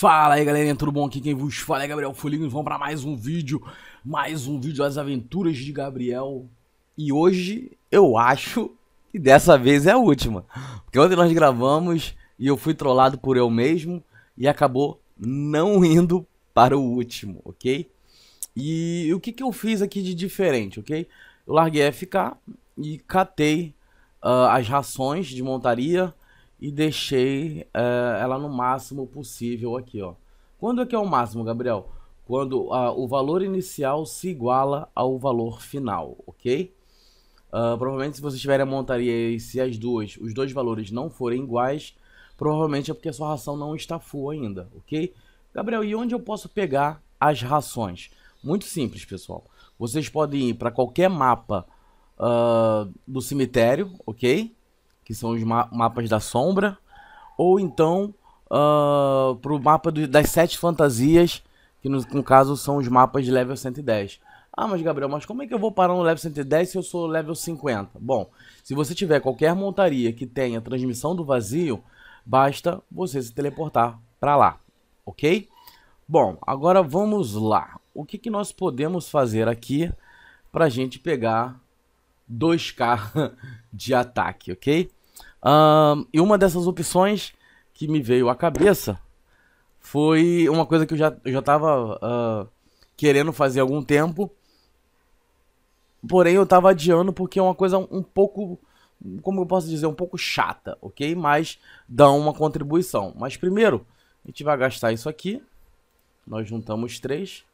Fala aí galerinha, tudo bom? Aqui quem vos fala é Gabriel Folhinho e vamos para mais um vídeo, mais um vídeo das aventuras de Gabriel. E hoje eu acho que dessa vez é a última, porque ontem nós gravamos e eu fui trollado por eu mesmo e acabou não indo para o último, ok? E o que, que eu fiz aqui de diferente, ok? Eu larguei FK e catei uh, as rações de montaria, e deixei eh, ela no máximo possível aqui, ó. Quando é que é o máximo, Gabriel? Quando ah, o valor inicial se iguala ao valor final, ok? Uh, provavelmente se você tiver a montaria e se as duas, os dois valores não forem iguais, provavelmente é porque a sua ração não está full ainda, ok? Gabriel, e onde eu posso pegar as rações? Muito simples, pessoal. Vocês podem ir para qualquer mapa ah, do cemitério, ok? que são os ma mapas da sombra, ou então uh, ah, para o mapa do, das sete fantasias, que no, no, caso são os mapas de level 110. Ah, mas Gabriel, mas como é que eu vou parar no level 110 se eu sou level 50? Bom, se você tiver qualquer montaria que tenha transmissão do vazio, basta você se teleportar para lá, ok? Bom, agora vamos lá. O que, que nós podemos fazer aqui para a gente pegar 2k de ataque, ok? Um, e uma dessas opções que me veio à cabeça foi uma coisa que eu já, eu já tava uh, querendo fazer há algum tempo. Porém, eu tava adiando porque é uma coisa um pouco. Como eu posso dizer? Um pouco chata, ok? Mas dá uma contribuição. Mas primeiro, a gente vai gastar isso aqui. Nós juntamos três.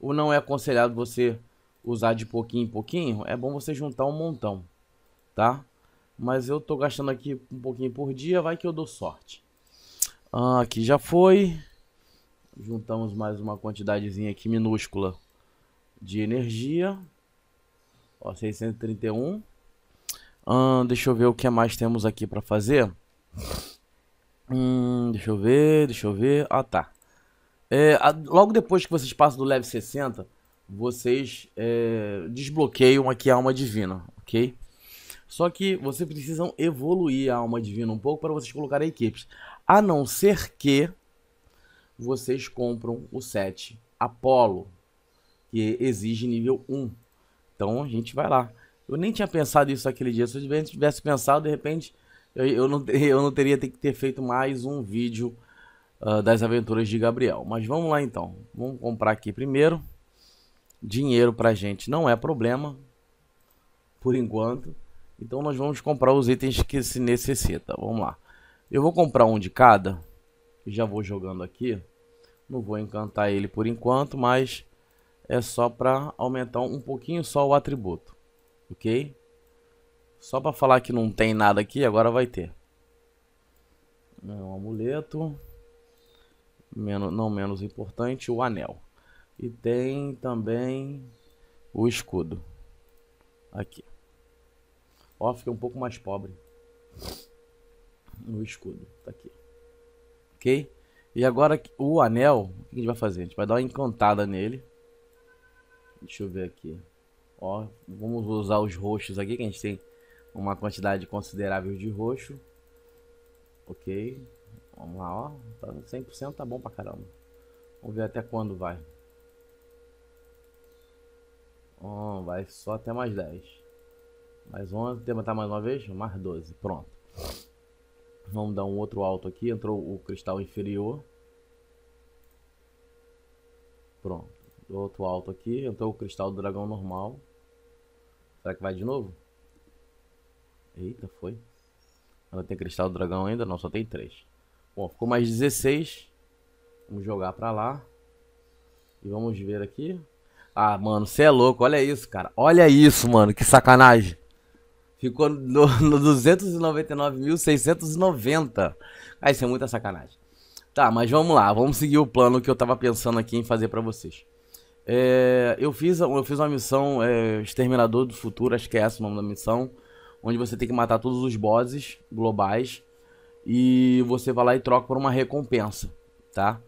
Ou não é aconselhado você usar de pouquinho em pouquinho? É bom você juntar um montão, tá? Mas eu tô gastando aqui um pouquinho por dia, vai que eu dou sorte. Ah, aqui já foi. Juntamos mais uma quantidadezinha aqui minúscula de energia. Ó, 631. Ah, deixa eu ver o que mais temos aqui para fazer. Hum, deixa eu ver, deixa eu ver. Ah, tá. É, a, logo depois que vocês passam do level 60, vocês é, desbloqueiam aqui a alma divina, ok? Só que você precisam evoluir a alma divina um pouco para vocês colocarem equipes. A não ser que vocês compram o set Apollo, que exige nível 1. Então a gente vai lá. Eu nem tinha pensado isso aquele dia. Se eu tivesse pensado, de repente, eu, eu, não, eu não teria que ter feito mais um vídeo uh, das aventuras de Gabriel. Mas vamos lá então. Vamos comprar aqui primeiro. Dinheiro pra gente não é problema, por enquanto. Então nós vamos comprar os itens que se necessita. Vamos lá. Eu vou comprar um de cada. Já vou jogando aqui. Não vou encantar ele por enquanto, mas é só para aumentar um pouquinho só o atributo. Ok? Só para falar que não tem nada aqui, agora vai ter. É um amuleto. Menos, não menos importante, o anel. E tem também o escudo. Aqui. Ó, fica um pouco mais pobre. No escudo, tá aqui. Ok? E agora o anel, o que a gente vai fazer? A gente vai dar uma encantada nele. Deixa eu ver aqui. Ó, vamos usar os roxos aqui, que a gente tem uma quantidade considerável de roxo. Ok. Vamos lá, ó. Tá 100% tá bom pra caramba. Vamos ver até quando vai. Ó, vai só até mais 10. Mais 11, tem que botar mais uma vez? Mais 12, pronto. Vamos dar um outro alto aqui, entrou o cristal inferior. Pronto, outro alto aqui, entrou o cristal do dragão normal. Será que vai de novo? Eita, foi. Ela tem cristal do dragão ainda? Não, só tem 3. Bom, ficou mais 16. Vamos jogar pra lá. E vamos ver aqui. Ah, mano, você é louco. Olha isso, cara. Olha isso, mano. Que sacanagem. Ficou no, no 299.690. Aí ah, isso é muita sacanagem. Tá, mas vamos lá, vamos seguir o plano que eu tava pensando aqui em fazer para vocês. É, eu, fiz, eu fiz uma missão é, Exterminador do Futuro, acho que é essa o nome da missão, onde você tem que matar todos os bosses globais e você vai lá e troca por uma recompensa, tá?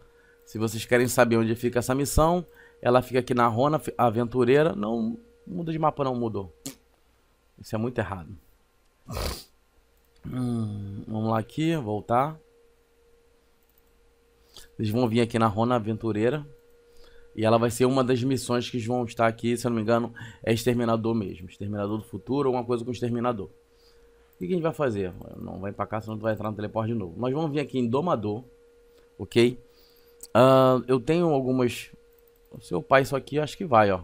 Se vocês querem saber onde fica essa missão, ela fica aqui na Rona Aventureira, não muda de mapa não, mudou. Isso é muito errado. Hum, vamos lá aqui, voltar. Eles vão vir aqui na Rona Aventureira. E ela vai ser uma das missões que vão estar aqui, se eu não me engano, é Exterminador mesmo. Exterminador do Futuro, alguma coisa com Exterminador. O que a gente vai fazer? Não vai pra cá, senão tu vai entrar no teleporte de novo. Nós vamos vir aqui em Domador, ok? Uh, eu tenho algumas... Se seu pai isso aqui, acho que vai, ó.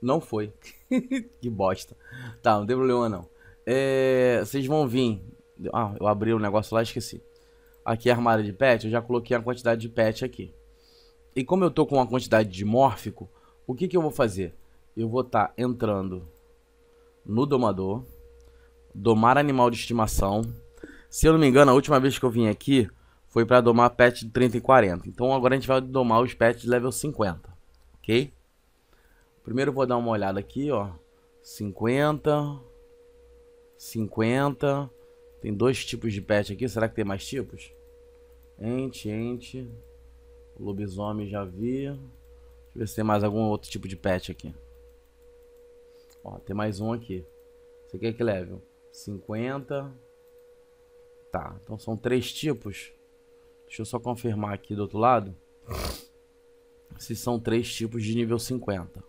Não foi. que bosta. Tá, não tem problema não. É, vocês vão vir. Ah, eu abri o negócio lá e esqueci. Aqui é armada de pet, eu já coloquei a quantidade de pet aqui. E como eu tô com uma quantidade de mórfico, o que que eu vou fazer? Eu vou estar tá entrando no domador, domar animal de estimação. Se eu não me engano, a última vez que eu vim aqui foi para domar pet de 30 e 40. Então agora a gente vai domar os pets de level 50, ok? Primeiro vou dar uma olhada aqui, ó. 50, 50. Tem dois tipos de pet aqui. Será que tem mais tipos? Ente, ente. Lobisomem já vi. Deixa eu ver se tem mais algum outro tipo de pet aqui. Ó, tem mais um aqui. Esse aqui é que level? 50. Tá, então são três tipos. Deixa eu só confirmar aqui do outro lado. Se são três tipos de nível 50.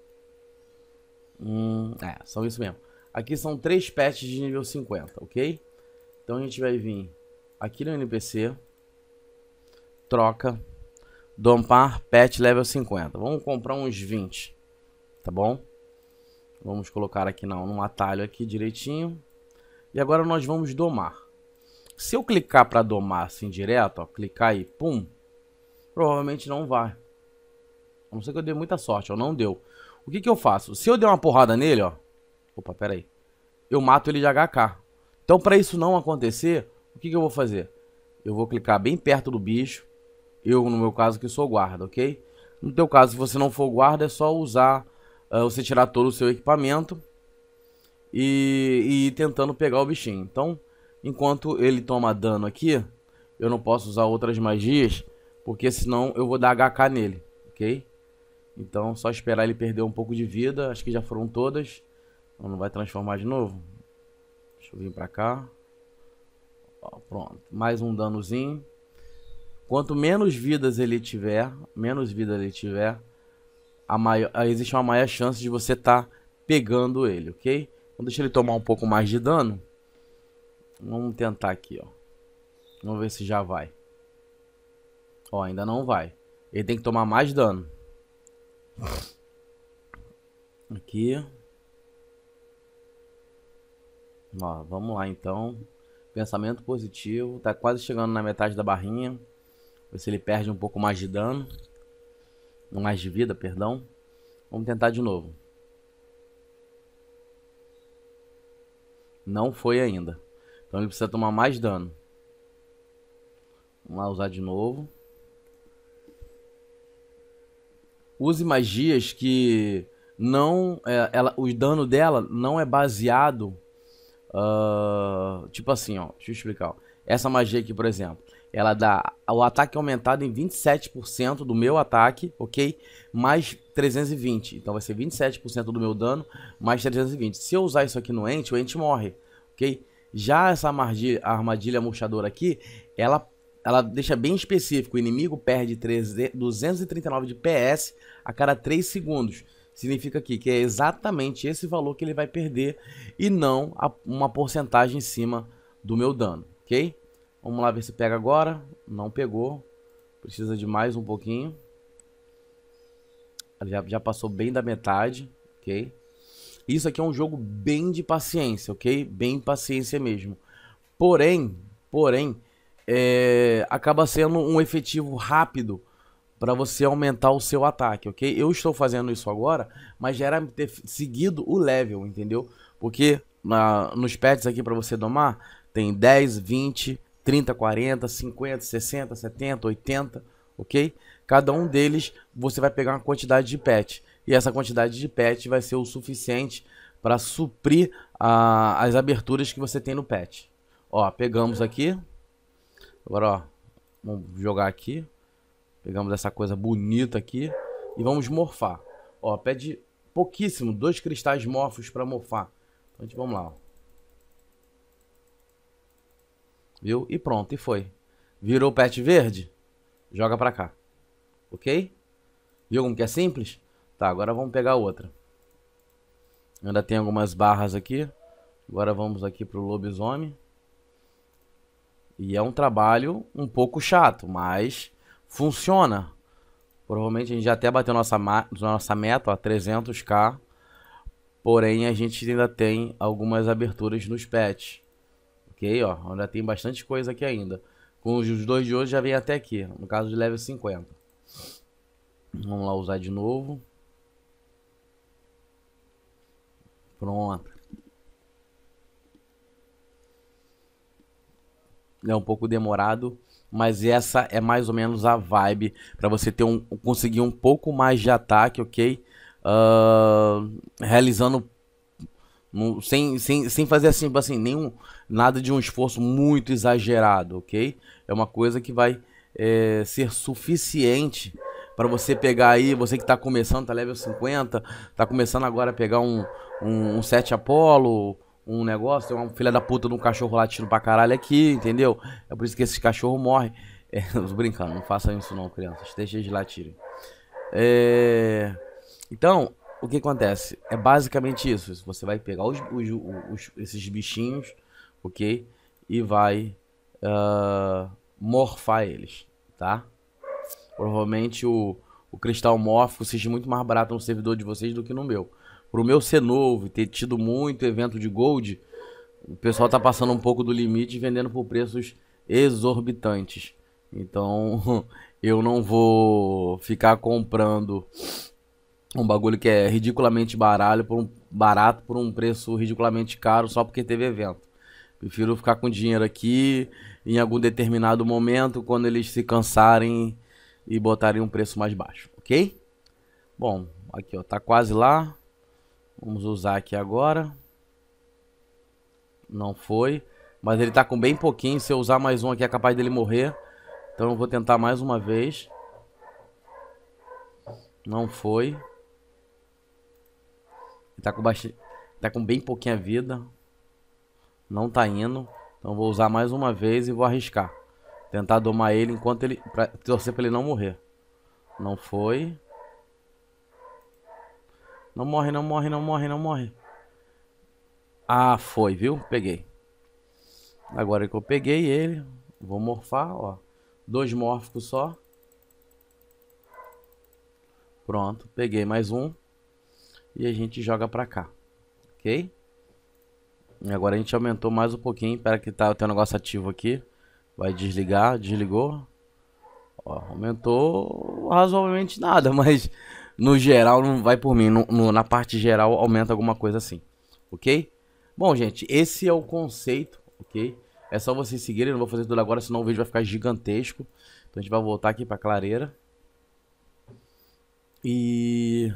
Hum, é, são isso mesmo. Aqui são três pets de nível 50, ok? Então a gente vai vir aqui no NPC, troca, dompar pet level 50. Vamos comprar uns 20, tá bom? Vamos colocar aqui não, num atalho aqui direitinho. E agora nós vamos domar. Se eu clicar para domar assim direto, ó, clicar e pum, provavelmente não vai. A não ser que eu dê muita sorte, ó, não deu. O que que eu faço? Se eu der uma porrada nele, ó. Opa, pera aí. Eu mato ele de HK. Então, pra isso não acontecer, o que que eu vou fazer? Eu vou clicar bem perto do bicho. Eu, no meu caso, que sou guarda, ok? No teu caso, se você não for guarda, é só usar... Uh, você tirar todo o seu equipamento. E, e ir tentando pegar o bichinho. Então, enquanto ele toma dano aqui, eu não posso usar outras magias, porque senão eu vou dar HK nele, ok? Então, só esperar ele perder um pouco de vida. Acho que já foram todas. Então, não vai transformar de novo. Deixa eu vir pra cá. Ó, pronto. Mais um danozinho. Quanto menos vidas ele tiver, menos vida ele tiver, a maior, existe uma maior chance de você estar tá pegando ele, ok? Então deixa ele tomar um pouco mais de dano. Vamos tentar aqui, ó. Vamos ver se já vai. Ó, ainda não vai. Ele tem que tomar mais dano. Aqui. Ó, vamos lá então. Pensamento positivo. Tá quase chegando na metade da barrinha. Ver se ele perde um pouco mais de dano. Mais de vida, perdão. Vamos tentar de novo. Não foi ainda. Então ele precisa tomar mais dano. Vamos lá usar de novo. use magias que não. É, ela, o dano dela não é baseado. Uh, tipo assim, ó. Deixa eu explicar. Ó. Essa magia aqui, por exemplo. Ela dá o ataque aumentado em 27% do meu ataque, ok? Mais 320. Então vai ser 27% do meu dano, mais 320. Se eu usar isso aqui no ente, o ente morre, ok? Já essa armadilha murchadora aqui, ela ela deixa bem específico, o inimigo perde 3, 239 de PS a cada 3 segundos. Significa aqui que é exatamente esse valor que ele vai perder e não a, uma porcentagem em cima do meu dano, ok? Vamos lá ver se pega agora. Não pegou. Precisa de mais um pouquinho. Já, já passou bem da metade, ok? Isso aqui é um jogo bem de paciência, ok? Bem paciência mesmo. Porém, porém, é, acaba sendo um efetivo rápido para você aumentar o seu ataque, ok? Eu estou fazendo isso agora, mas já era ter seguido o level, entendeu? Porque na, nos pets aqui para você domar, tem 10, 20, 30, 40, 50, 60, 70, 80, ok? Cada um deles você vai pegar uma quantidade de pet. E essa quantidade de pet vai ser o suficiente para suprir a, as aberturas que você tem no pet. Ó, pegamos é. aqui, Agora, ó, vamos jogar aqui. Pegamos essa coisa bonita aqui e vamos morfar. Ó, pede pouquíssimo, dois cristais morfos para morfar. Então, a gente, vamos lá, ó. Viu? E pronto, e foi. Virou pet verde? Joga pra cá. Ok? Viu como que é simples? Tá, agora vamos pegar outra. Ainda tem algumas barras aqui. Agora vamos aqui pro lobisomem. E é um trabalho um pouco chato, mas funciona. Provavelmente a gente já até bateu nossa, nossa meta, ó, 300k. Porém, a gente ainda tem algumas aberturas nos pets. Ok? Ó, ainda tem bastante coisa aqui ainda. Com os dois de hoje já vem até aqui. No caso de level 50. Vamos lá usar de novo. Pronto. é um pouco demorado, mas essa é mais ou menos a vibe para você ter um, conseguir um pouco mais de ataque, ok? Uh, realizando no, sem, sem, sem fazer assim, tipo assim nenhum, nada de um esforço muito exagerado, ok? É uma coisa que vai é, ser suficiente para você pegar aí, você que está começando, tá level 50, tá começando agora a pegar um, um, um set Apollo, um negócio, tem é uma filha da puta de um cachorro latindo pra caralho aqui, entendeu? É por isso que esses cachorros morrem. É, tô brincando, não façam isso não, crianças. Deixa eles latirem. É... Então, o que acontece? É basicamente isso. Você vai pegar os, os, os esses bichinhos, ok? E vai uh, morfar eles, tá? Provavelmente o, o cristal mórfico seja muito mais barato no servidor de vocês do que no meu pro meu ser novo e ter tido muito evento de Gold, o pessoal tá passando um pouco do limite e vendendo por preços exorbitantes. Então, eu não vou ficar comprando um bagulho que é ridiculamente baralho por um, barato por um preço ridiculamente caro só porque teve evento. Prefiro ficar com dinheiro aqui em algum determinado momento quando eles se cansarem e botarem um preço mais baixo, ok? Bom, aqui ó, tá quase lá. Vamos usar aqui agora. Não foi. Mas ele tá com bem pouquinho. Se eu usar mais um aqui, é capaz dele morrer. Então eu vou tentar mais uma vez. Não foi. Ele tá com, baixa... tá com bem pouquinha vida. Não tá indo. Então vou usar mais uma vez e vou arriscar. Tentar domar ele enquanto ele... Pra... Torcer pra ele não morrer. Não foi. Não morre, não morre, não morre, não morre. Ah, foi, viu? Peguei. Agora que eu peguei ele, vou morfar, ó. Dois mórficos só. Pronto, peguei mais um. E a gente joga pra cá. Ok? E agora a gente aumentou mais um pouquinho. Espera que tá, tem um negócio ativo aqui. Vai desligar, desligou. Ó, aumentou razoavelmente nada, mas no geral, não vai por mim. No, no, na parte geral, aumenta alguma coisa assim. Ok? Bom, gente, esse é o conceito, ok? É só vocês seguirem. não vou fazer tudo agora, senão o vídeo vai ficar gigantesco. Então a gente vai voltar aqui pra clareira. E...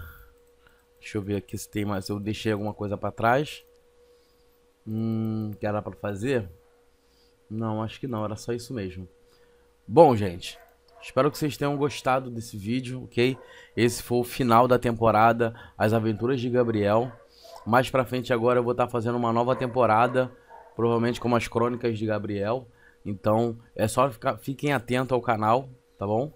Deixa eu ver aqui se tem mais... Se eu deixei alguma coisa pra trás. Hum... Que era pra fazer? Não, acho que não. Era só isso mesmo. Bom, gente... Espero que vocês tenham gostado desse vídeo, ok? Esse foi o final da temporada As Aventuras de Gabriel. Mais pra frente agora eu vou estar tá fazendo uma nova temporada, provavelmente com as crônicas de Gabriel. Então é só ficar, fiquem atentos ao canal, tá bom?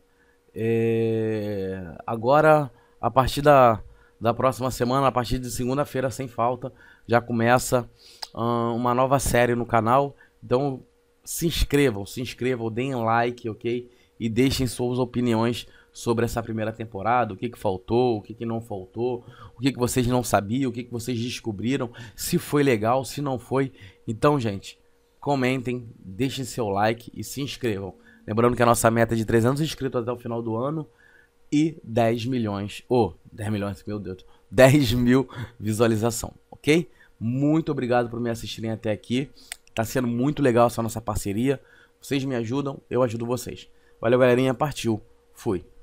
É... Agora, a partir da, da próxima semana, a partir de segunda-feira, sem falta, já começa hum, uma nova série no canal. Então se inscrevam, se inscrevam, deem like, ok? e deixem suas opiniões sobre essa primeira temporada, o que, que faltou, o que, que não faltou, o que, que vocês não sabiam, o que, que vocês descobriram, se foi legal, se não foi. Então, gente, comentem, deixem seu like e se inscrevam. Lembrando que a nossa meta é de 300 inscritos até o final do ano e 10 milhões, ou oh, 10 milhões, meu Deus, 10 mil visualização, ok? Muito obrigado por me assistirem até aqui. Tá sendo muito legal essa nossa parceria. Vocês me ajudam, eu ajudo vocês. Valeu, galerinha. Partiu. Fui.